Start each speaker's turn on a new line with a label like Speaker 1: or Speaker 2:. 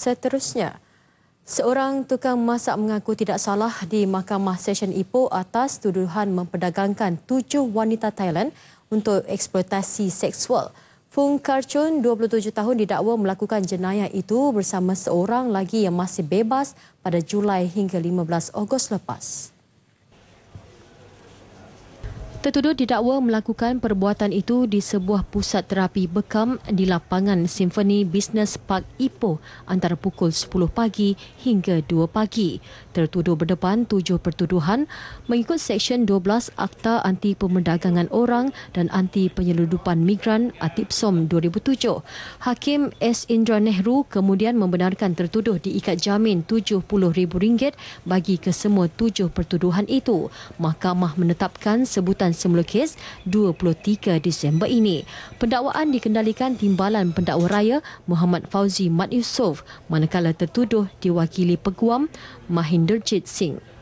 Speaker 1: Seterusnya, seorang tukang masak mengaku tidak salah di Mahkamah Session Ipoh atas tuduhan memperdagangkan tujuh wanita Thailand untuk eksploitasi seksual. Fung Karchun, 27 tahun, didakwa melakukan jenayah itu bersama seorang lagi yang masih bebas pada Julai hingga 15 Ogos lepas. Tertuduh didakwa melakukan perbuatan itu di sebuah pusat terapi bekam di lapangan Symphony Business Park Ipoh antara pukul 10 pagi hingga 2 pagi. Tertuduh berdepan tujuh pertuduhan mengikut Seksyen 12 Akta Anti Pemerdagangan Orang dan Anti Penyeludupan Migran Atipsom 2007. Hakim S. Indra Nehru kemudian membenarkan tertuduh diikat jamin RM70,000 bagi kesemua tujuh pertuduhan itu. Mahkamah menetapkan sebutan Pengadilan Semula Kes 23 Disember ini. Pendakwaan dikendalikan timbalan pendakwa raya Muhammad Fauzi Mat Yusof manakala tertuduh diwakili peguam Mahinderjit Singh.